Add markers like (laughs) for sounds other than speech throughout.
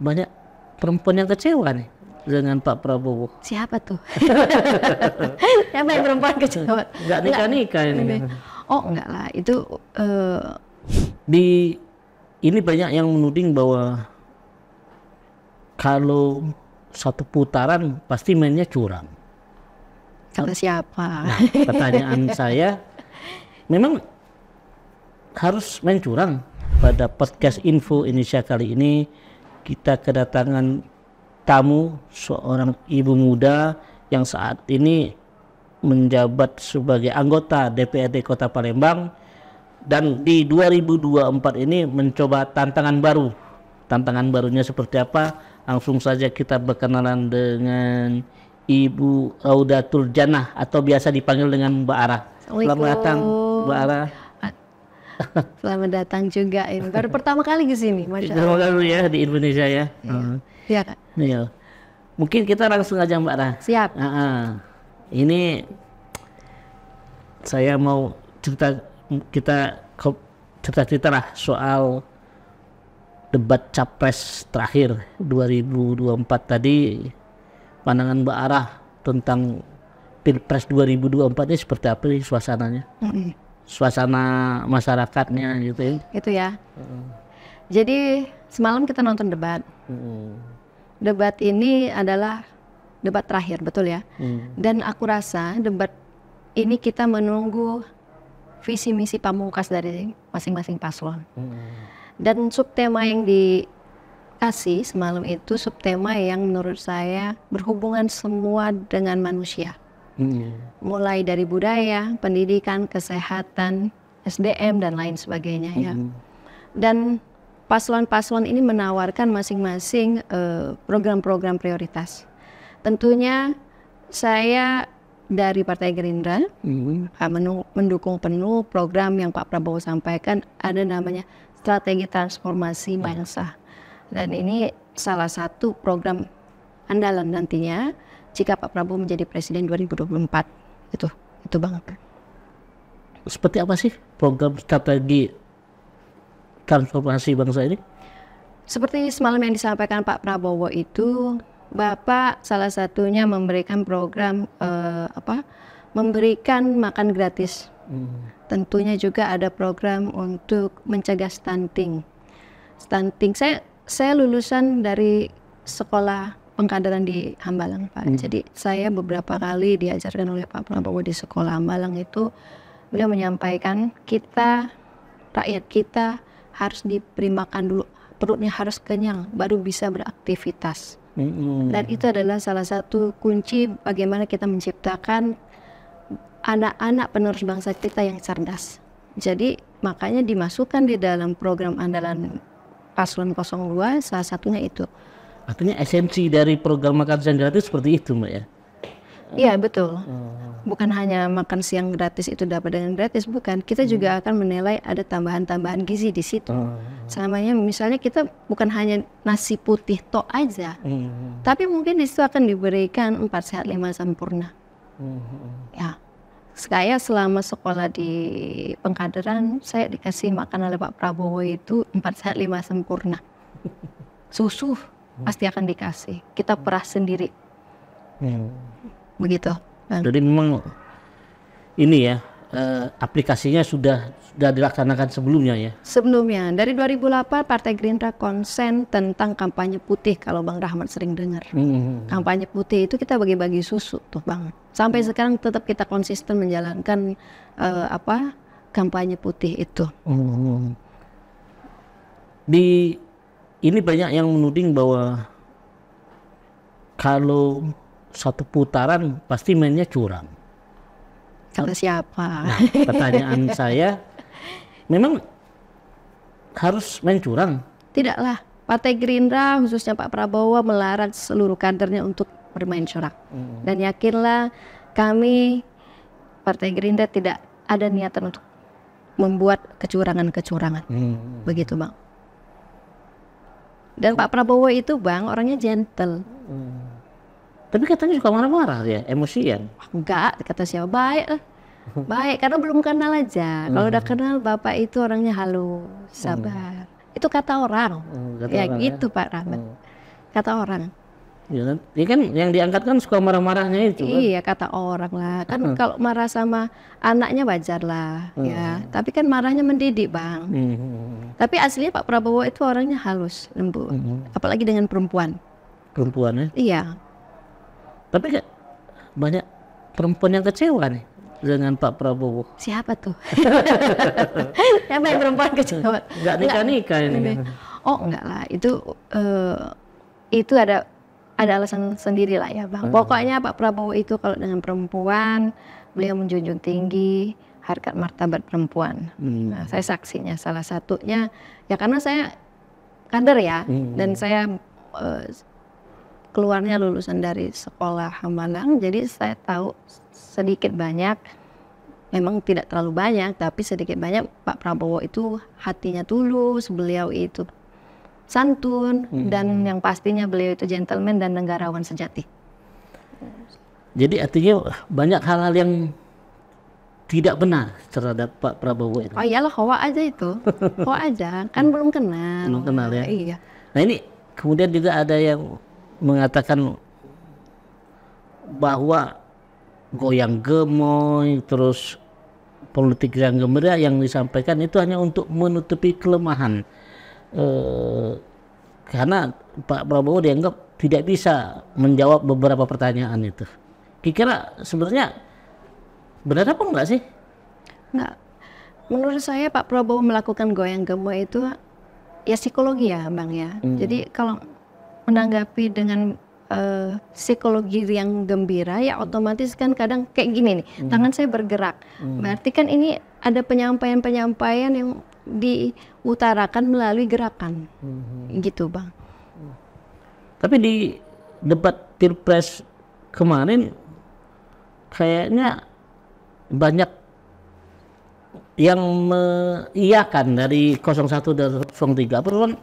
banyak perempuan yang kecewa nih dengan Pak Prabowo. Siapa tuh? (laughs) Siapa yang perempuan kecewa? Nggak nikah nikah ini. Oh enggak lah itu. Uh... Di ini banyak yang menuding bahwa kalau satu putaran pasti mainnya curang. kata nah, siapa? Nah, pertanyaan (laughs) saya, memang harus main curang pada podcast Info Indonesia kali ini kita kedatangan tamu seorang ibu muda yang saat ini menjabat sebagai anggota DPRD Kota Palembang dan di 2024 ini mencoba tantangan baru. Tantangan barunya seperti apa? Langsung saja kita berkenalan dengan Ibu Raudatul Janah atau biasa dipanggil dengan Mbak Ara. Selamat datang Mbak Ara. (laughs) Selamat datang juga. Ini baru pertama kali ke sini, Masya Allah. Pertama kali ya di Indonesia ya. Iya, uh. Kak. Iya. Mungkin kita langsung aja Mbak Ra. Siap. Uh -uh. Ini saya mau cerita kita cerita-cerita lah soal debat capres terakhir 2024 tadi pandangan Mbak Arah tentang Pilpres 2024 ini seperti apa sih suasananya? Mm -hmm suasana masyarakatnya gitu ya. Itu ya. Mm. Jadi semalam kita nonton debat. Mm. Debat ini adalah debat terakhir betul ya. Mm. Dan aku rasa debat ini kita menunggu visi misi pamungkas dari masing-masing paslon. Dan subtema yang dikasih semalam itu subtema yang menurut saya berhubungan semua dengan manusia hmm. mulai dari budaya, pendidikan, kesehatan, SDM dan lain sebagainya hmm. ya. Dan paslon-paslon ini menawarkan masing-masing eh, program-program prioritas. Tentunya saya dari Partai Gerindra hmm. mendukung penuh program yang Pak Prabowo sampaikan ada namanya strategi transformasi bangsa dan ini salah satu program andalan nantinya jika Pak Prabowo menjadi presiden 2024 itu itu banget seperti apa sih program strategi transformasi bangsa ini seperti semalam yang disampaikan Pak Prabowo itu Bapak salah satunya memberikan program eh, apa memberikan makan gratis hmm. tentunya juga ada program untuk mencegah stunting stunting saya saya lulusan dari sekolah pengkaderan di Hambalang Pak. Hmm. Jadi saya beberapa kali diajarkan oleh Pak Prabowo di sekolah Hambalang itu beliau menyampaikan kita rakyat kita harus diberi dulu perutnya harus kenyang baru bisa beraktivitas. Hmm. Dan itu adalah salah satu kunci bagaimana kita menciptakan anak-anak penerus bangsa kita yang cerdas. Jadi makanya dimasukkan di dalam program andalan Paslon 02 salah satunya itu Artinya esensi dari program makan siang gratis seperti itu, Mbak ya? Iya betul. Hmm. Bukan hanya makan siang gratis itu dapat dengan gratis, bukan. Kita hmm. juga akan menilai ada tambahan-tambahan gizi di situ. Hmm. Oh. Samanya misalnya kita bukan hanya nasi putih to aja, hmm. tapi mungkin di situ akan diberikan empat sehat lima sempurna. Hmm. Ya, saya selama sekolah di Pengkaderan, saya dikasih makan oleh Pak Prabowo itu empat sehat lima sempurna. (laughs) Susu Hmm. pasti akan dikasih. Kita hmm. perah sendiri. Hmm. Begitu. Nah. Jadi memang ini ya eh, aplikasinya sudah sudah dilaksanakan sebelumnya ya. Sebelumnya dari 2008 Partai Gerindra konsen tentang kampanye putih kalau Bang Rahmat sering dengar. Hmm. Kampanye putih itu kita bagi-bagi susu tuh Bang. Sampai hmm. sekarang tetap kita konsisten menjalankan eh, apa kampanye putih itu. Hmm. Di ini banyak yang menuding bahwa kalau satu putaran pasti mainnya curang. Kalau siapa? Nah, pertanyaan (laughs) saya, memang harus main curang? Tidaklah. Partai Gerindra khususnya Pak Prabowo melarang seluruh kadernya untuk bermain curang. Hmm. Dan yakinlah kami Partai Gerindra tidak ada niatan untuk membuat kecurangan-kecurangan. Hmm. Begitu, Bang. Dan Pak Prabowo itu bang orangnya gentle. Hmm. Tapi katanya suka marah-marah ya, emosian. enggak, kata siapa baik lah. (laughs) Baik, karena belum kenal aja. Kalau hmm. udah kenal bapak itu orangnya halus, hmm. sabar. Hmm. Itu kata orang. Hmm, kata ya orang ya. gitu ya. Pak Rahmat. Hmm. Kata orang ya kan Ini kan yang diangkat kan suka marah-marahnya itu kan? iya kata orang lah kan uh -huh. kalau marah sama anaknya wajar lah uh -huh. ya tapi kan marahnya mendidik bang uh mm-hmm. -huh. tapi aslinya Pak Prabowo itu orangnya halus lembut uh mm-hmm. -huh. apalagi dengan perempuan perempuan ya iya tapi kan banyak perempuan yang kecewa nih dengan Pak Prabowo. Siapa tuh? Siapa (laughs) yang perempuan kecewa? Gak nikah nikah ini. Kan? Oh enggak lah itu uh, itu ada ada alasan sendiri lah ya bang. Hmm. Pokoknya Pak Prabowo itu kalau dengan perempuan beliau menjunjung tinggi harkat martabat perempuan. Hmm. Nah, saya saksinya salah satunya ya karena saya kader ya hmm. dan saya uh, keluarnya lulusan dari sekolah Hambalang jadi saya tahu sedikit banyak memang tidak terlalu banyak tapi sedikit banyak Pak Prabowo itu hatinya tulus beliau itu santun hmm. dan yang pastinya beliau itu gentleman dan negarawan sejati. Jadi artinya banyak hal-hal yang tidak benar terhadap Pak Prabowo itu. Oh iyalah hoa aja itu, hoa (laughs) aja kan belum kenal. Belum kenal ya. Iya. Nah ini kemudian juga ada yang mengatakan bahwa goyang gemoy terus politik yang gembira yang disampaikan itu hanya untuk menutupi kelemahan eh, karena Pak Prabowo dianggap tidak bisa menjawab beberapa pertanyaan itu. Kira-kira sebenarnya benar apa enggak sih? Enggak. Menurut saya Pak Prabowo melakukan goyang gemuk itu ya psikologi ya Bang ya. Hmm. Jadi kalau menanggapi dengan uh, psikologi yang gembira ya otomatis kan kadang kayak gini nih, hmm. tangan saya bergerak. Hmm. Berarti kan ini ada penyampaian-penyampaian yang diutarakan melalui gerakan hmm. gitu bang tapi di debat pilpres kemarin kayaknya banyak yang mengiyakan dari 01 dan 03 Perlu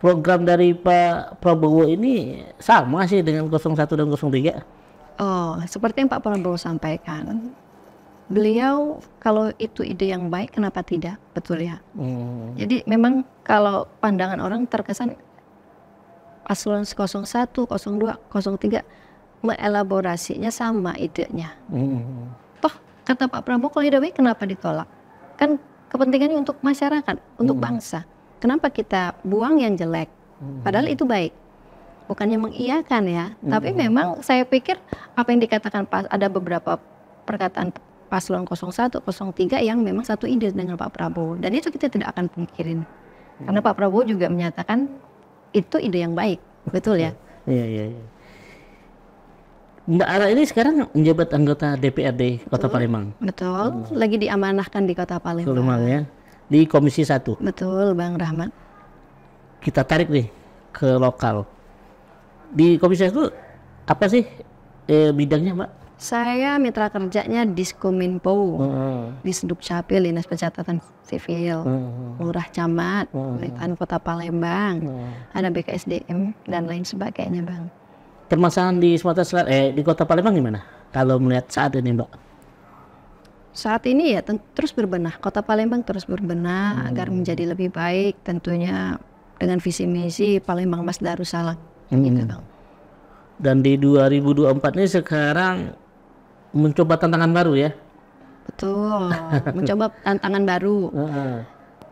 program dari Pak Prabowo ini sama sih dengan 01 dan 03 Oh, seperti yang Pak Prabowo sampaikan, beliau kalau itu ide yang baik kenapa tidak betul ya hmm. jadi memang kalau pandangan orang terkesan paslon 01 02 03 mengelaborasinya sama idenya hmm. toh kata Pak Prabowo kalau ide baik kenapa ditolak kan kepentingannya untuk masyarakat untuk hmm. bangsa kenapa kita buang yang jelek hmm. padahal itu baik bukannya mengiyakan ya, hmm. tapi memang saya pikir apa yang dikatakan pas ada beberapa perkataan paslon 01, 03 yang memang satu ide dengan Pak Prabowo. Dan itu kita tidak akan pungkirin. Hmm. Karena Pak Prabowo juga menyatakan itu ide yang baik. Betul ya? Iya, iya, iya. iya. Mbak Ara ini sekarang menjabat anggota DPRD Kota betul, Palembang. Betul, hmm. lagi diamanahkan di Kota Palembang. Palembang ya. Di Komisi 1. Betul, Bang Rahmat. Kita tarik nih ke lokal. Di Komisi 1 apa sih eh, bidangnya, Mbak? Saya mitra kerjanya Diskominfo, -huh. Mm-hmm. di Senduk Capil, Dinas Pencatatan Sivil, hmm. Lurah Camat, mm-hmm. uh -huh. Kota Palembang, -huh. Mm-hmm. ada BKSDM dan lain sebagainya, Bang. Permasalahan di Sumatera Selatan, eh di Kota Palembang gimana? Kalau melihat saat ini, Mbak? Saat ini ya terus berbenah. Kota Palembang terus berbenah -huh. agar menjadi lebih baik, tentunya dengan visi misi Palembang Mas Darussalam, -huh. gitu, Bang dan di 2024 ini sekarang mencoba tantangan baru ya. Betul, (laughs) mencoba tantangan baru.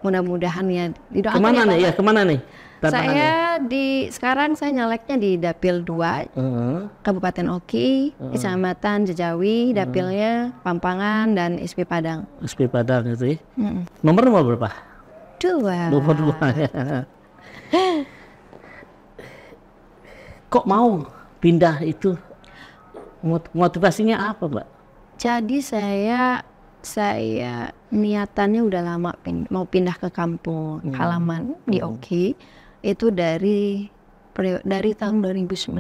Mudah-mudahan ya didoakan. Kemana ya, nih? Ya, kemana nih? Saya di sekarang saya nyaleknya di Dapil 2 uh -huh. Kabupaten Oki, uh -huh. Kecamatan Jejawi, Dapilnya Pampangan dan SP Padang. SP Padang itu ya. Uh -huh. Nomor nomor berapa? Dua. Nomor dua ya. (laughs) Kok mau pindah itu Motivasinya apa, Mbak? Jadi saya saya niatannya udah lama pin, mau pindah ke kampung hmm. halaman di hmm. Oki itu dari dari tahun 2019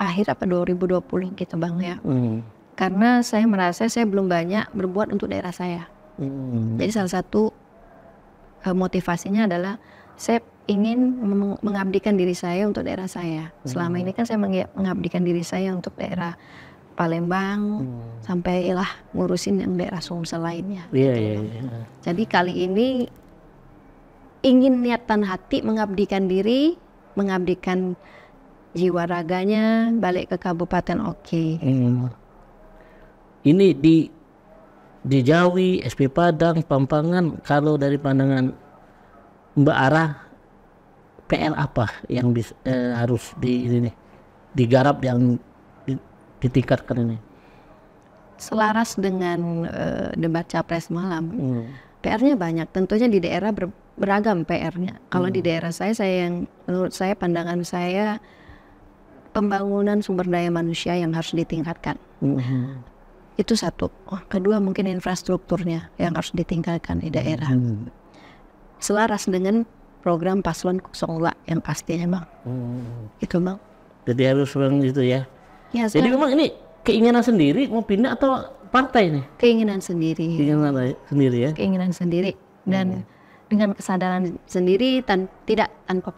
akhir apa 2020 gitu bang ya hmm. karena saya merasa saya belum banyak berbuat untuk daerah saya hmm. jadi salah satu eh, motivasinya adalah saya ingin mengabdikan diri saya untuk daerah saya. Selama ini kan saya mengabdikan diri saya untuk daerah Palembang hmm. sampai lah ngurusin yang daerah Sumsel lainnya. Iya yeah, gitu kan. iya. Jadi kali ini ingin niatan hati mengabdikan diri, mengabdikan jiwa raganya balik ke Kabupaten Oke. Hmm. Ini di di Jawi, SP Padang, Pampangan kalau dari pandangan Mbak Arah PR apa yang bisa, eh, harus di ini nih, digarap yang ditingkatkan ini? Selaras dengan uh, debat capres malam, hmm. PR-nya banyak. Tentunya di daerah ber, beragam PR-nya. Kalau hmm. di daerah saya, saya yang menurut saya pandangan saya pembangunan sumber daya manusia yang harus ditingkatkan. Hmm. Itu satu. Oh, kedua mungkin infrastrukturnya yang harus ditingkatkan di daerah. Hmm. Selaras dengan program paslon kusola yang pastinya bang. Hmm. Itu bang. Jadi harus bang itu ya. ya Jadi memang ini keinginan sendiri mau pindah atau partai nih? Keinginan sendiri. Keinginan sendiri ya. Keinginan sendiri dan hmm. dengan kesadaran sendiri tan tidak tanpa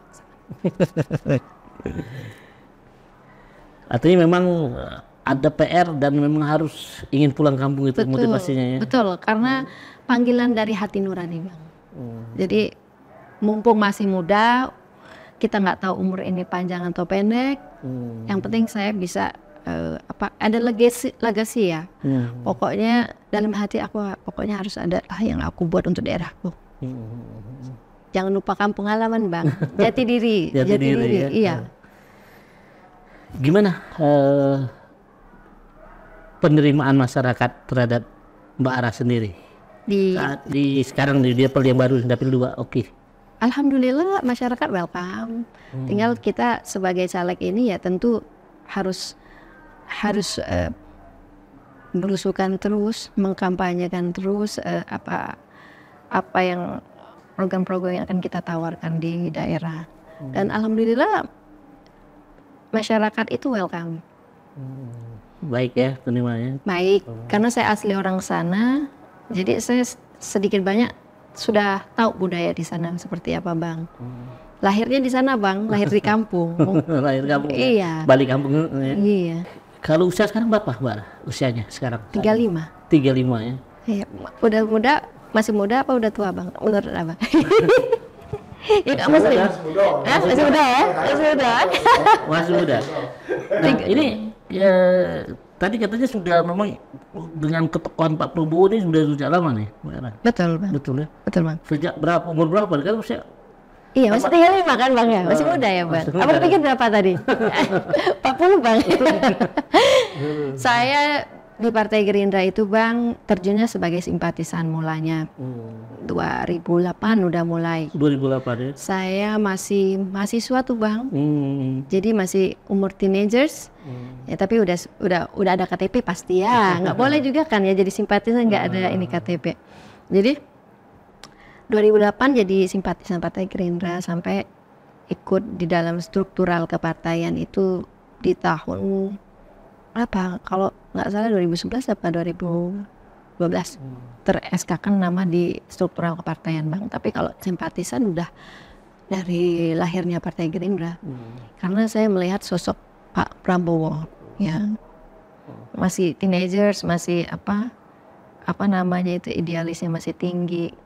Artinya memang eh, ada PR dan memang harus ingin pulang kampung itu betul, motivasinya ya. Betul, karena panggilan dari hati nurani bang. Hmm. Jadi mumpung masih muda, kita nggak tahu umur ini panjang atau pendek. Hmm. Yang penting saya bisa uh, apa ada legasi legasi ya. Hmm. Pokoknya dalam hati aku pokoknya harus ada lah yang aku buat untuk daerahku. Hmm. Jangan lupakan pengalaman bang, jati diri, (laughs) jati, jati diri, diri ya? iya. Hmm. Gimana uh, penerimaan masyarakat terhadap Mbak Ara sendiri? Di, Saat di sekarang di dapil yang baru, dapil dua, oke. Okay Alhamdulillah masyarakat welcome. Hmm. Tinggal kita sebagai caleg ini ya tentu harus harus uh, berusukan terus, mengkampanyekan terus uh, apa apa yang program-program yang akan kita tawarkan di daerah. Hmm. Dan alhamdulillah masyarakat itu welcome. Hmm. Baik ya penerimanya. Baik, oh. karena saya asli orang sana, jadi saya sedikit banyak sudah tahu budaya di sana seperti apa bang. Lahirnya di sana bang, lahir di kampung. (laughs) lahir kampung. Ya? Iya. Balik kampung. Ya. Iya. Kalau usia sekarang berapa mbak? Usianya sekarang? tiga lima. 35. lima ya. Iya. Udah muda, masih muda apa udah tua bang? Menurut (laughs) abang. Ya, masih, masih muda. masih muda ya? Masih muda. Masih muda. (laughs) Nah, ini ya, tadi katanya sudah memang dengan ketekuan Pak Prabowo ini sudah sejak lama nih, Betul, Bang. Betul ya? Betul, Bang. Sejak berapa, umur berapa? Kan saya Iya, masih tiga lima kan bang ya, masih eh, muda ya bang. Apa pikir berapa tadi? (laughs) (laughs) Empat 40 bang. (laughs) saya di Partai Gerindra itu Bang terjunnya sebagai simpatisan mulanya. Hmm. 2008 udah mulai. 2008 ya. Saya masih mahasiswa tuh Bang. Hmm. Jadi masih umur teenagers. Hmm. Ya tapi udah udah udah ada KTP pasti ya. (laughs) nggak boleh juga kan ya jadi simpatisan nggak ada hmm. ini KTP. Jadi 2008 jadi simpatisan Partai Gerindra sampai ikut di dalam struktural kepartaian itu di tahun apa kalau nggak salah 2011 apa 2012 hmm. ter SK kan nama di struktural kepartaian bang tapi kalau simpatisan udah dari lahirnya Partai Gerindra hmm. karena saya melihat sosok Pak Prabowo ya hmm. masih teenagers masih apa apa namanya itu idealisnya masih tinggi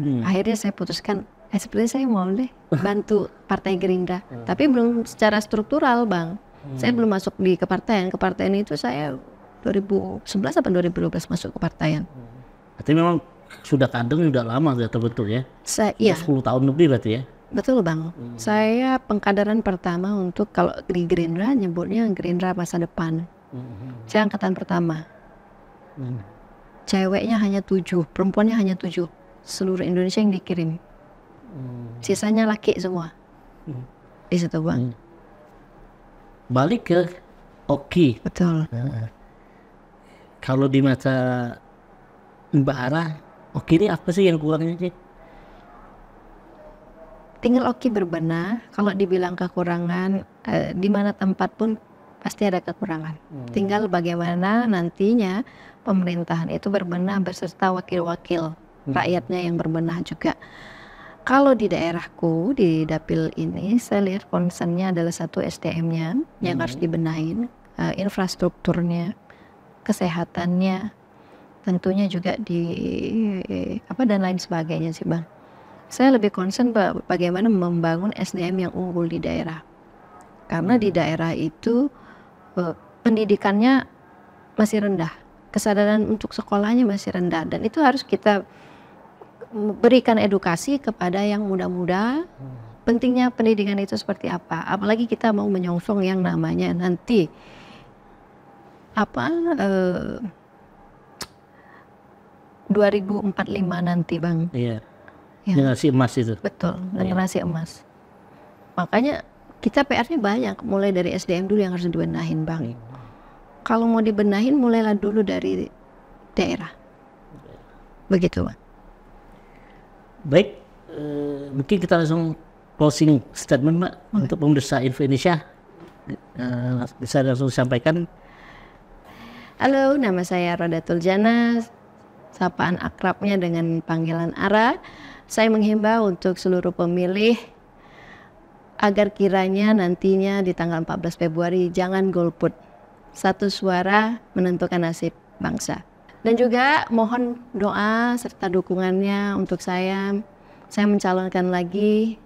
hmm. akhirnya saya putuskan eh, seperti saya mau deh (laughs) bantu Partai Gerindra hmm. tapi belum secara struktural bang Hmm. Saya belum masuk di kepartaian. Kepartaian itu saya 2011 atau 2012 masuk kepartaian. Hmm. Artinya memang sudah kandeng sudah lama ya terbentuk ya? Saya, iya. 10 tahun lebih berarti ya? Betul Bang. Hmm. Saya pengkaderan pertama untuk kalau di Gerindra nyebutnya Gerindra masa depan. Hmm. Saya angkatan pertama. Hmm. Ceweknya hanya tujuh, perempuannya hanya tujuh. Seluruh Indonesia yang dikirim. Hmm. Sisanya laki semua. Hmm. Di situ Bang. Hmm balik ke Oki. Betul. kalau di mata Mbak Ara, Oki ini apa sih yang kurangnya sih? Tinggal Oki berbenah. Kalau dibilang kekurangan, eh, di mana tempat pun pasti ada kekurangan. Hmm. Tinggal bagaimana nantinya pemerintahan itu berbenah berserta wakil-wakil hmm. rakyatnya yang berbenah juga. Kalau di daerahku di dapil ini saya lihat concernnya adalah satu SDM-nya hmm. yang harus dibenahin, uh, infrastrukturnya, kesehatannya, tentunya juga di apa dan lain sebagainya sih bang. Saya lebih concern bagaimana membangun SDM yang unggul di daerah, karena di hmm. daerah itu uh, pendidikannya masih rendah, kesadaran untuk sekolahnya masih rendah dan itu harus kita berikan edukasi kepada yang muda-muda hmm. pentingnya pendidikan itu seperti apa apalagi kita mau menyongsong yang namanya nanti apa eh, uh, 2045 nanti bang iya ya. generasi emas itu betul iya. generasi iya. emas makanya kita PR-nya banyak mulai dari SDM dulu yang harus dibenahin bang iya. kalau mau dibenahin mulailah dulu dari daerah iya. begitu bang Baik, uh, mungkin kita langsung closing statement Pak okay. untuk pemirsa Info Indonesia uh, bisa langsung sampaikan. Halo, nama saya Roda Tuljana, sapaan akrabnya dengan panggilan Ara. Saya menghimbau untuk seluruh pemilih agar kiranya nantinya di tanggal 14 Februari jangan golput. Satu suara menentukan nasib bangsa. Dan juga mohon doa serta dukungannya untuk saya. Saya mencalonkan lagi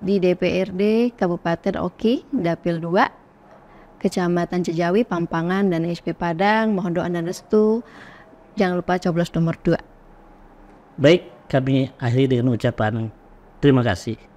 di DPRD Kabupaten Oki, Dapil 2, Kecamatan Cijawi, Pampangan, dan HP Padang. Mohon doa dan restu. Jangan lupa coblos nomor 2. Baik, kami akhiri dengan ucapan terima kasih.